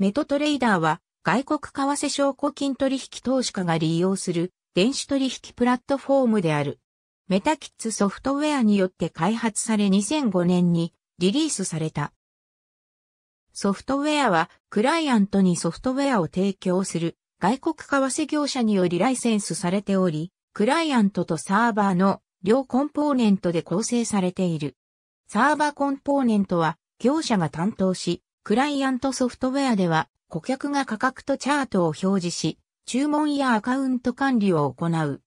メトトレーダーは外国為替証拠金取引投資家が利用する電子取引プラットフォームである。メタキッズソフトウェアによって開発され2005年にリリースされた。ソフトウェアはクライアントにソフトウェアを提供する外国為替業者によりライセンスされており、クライアントとサーバーの両コンポーネントで構成されている。サーバーコンポーネントは業者が担当し、クライアントソフトウェアでは、顧客が価格とチャートを表示し、注文やアカウント管理を行う。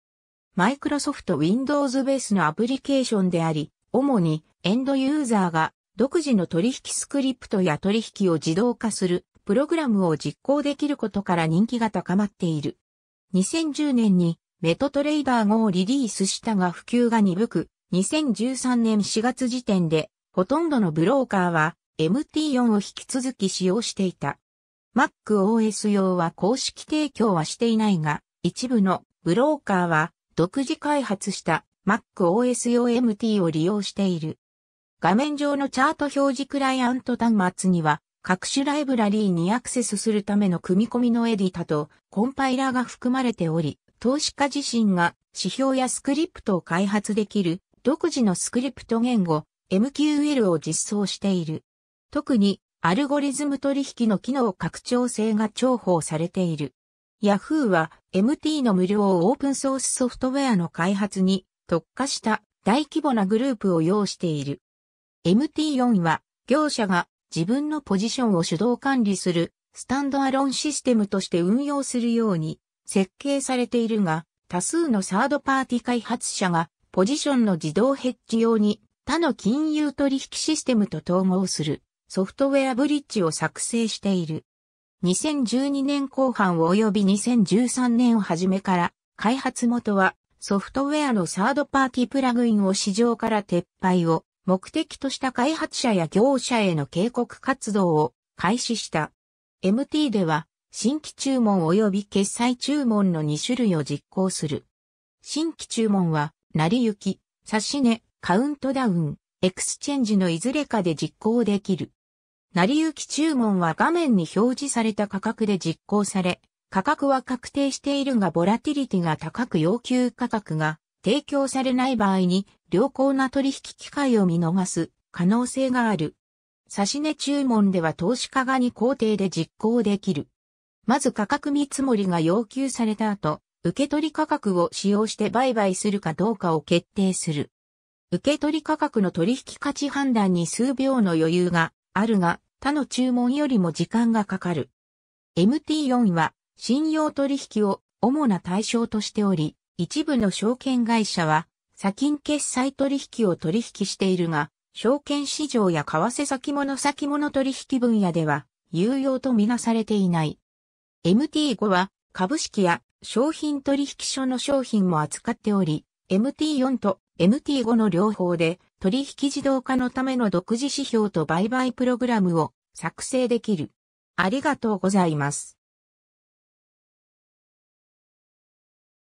マイクロソフト Windows ベースのアプリケーションであり、主にエンドユーザーが独自の取引スクリプトや取引を自動化するプログラムを実行できることから人気が高まっている。2010年にメトトレーダー5をリリースしたが普及が鈍く、2013年4月時点でほとんどのブローカーは MT4 を引き続き使用していた。MacOS 用は公式提供はしていないが、一部のブローカーは独自開発した MacOS 用 MT を利用している。画面上のチャート表示クライアント端末には各種ライブラリーにアクセスするための組み込みのエディタとコンパイラーが含まれており、投資家自身が指標やスクリプトを開発できる独自のスクリプト言語 MQL を実装している。特にアルゴリズム取引の機能拡張性が重宝されている。Yahoo は MT の無料オープンソースソフトウェアの開発に特化した大規模なグループを要している。MT4 は業者が自分のポジションを手動管理するスタンドアロンシステムとして運用するように設計されているが多数のサードパーティ開発者がポジションの自動ヘッジ用に他の金融取引システムと統合する。ソフトウェアブリッジを作成している。2012年後半及び2013年初めから開発元はソフトウェアのサードパーティプラグインを市場から撤廃を目的とした開発者や業者への警告活動を開始した。MT では新規注文及び決済注文の2種類を実行する。新規注文は、成り行き、差し値、カウントダウン、エクスチェンジのいずれかで実行できる。成り行き注文は画面に表示された価格で実行され、価格は確定しているがボラティリティが高く要求価格が提供されない場合に良好な取引機会を見逃す可能性がある。差値注文では投資家がに工程で実行できる。まず価格見積もりが要求された後、受取価格を使用して売買するかどうかを決定する。受取価格の取引価値判断に数秒の余裕があるが、他の注文よりも時間がかかる。MT4 は信用取引を主な対象としており、一部の証券会社は、先金決済取引を取引しているが、証券市場や為替先物先物取引分野では、有用とみなされていない。MT5 は、株式や商品取引所の商品も扱っており、MT4 と MT5 の両方で取引自動化のための独自指標と売買プログラムを作成できる。ありがとうございます。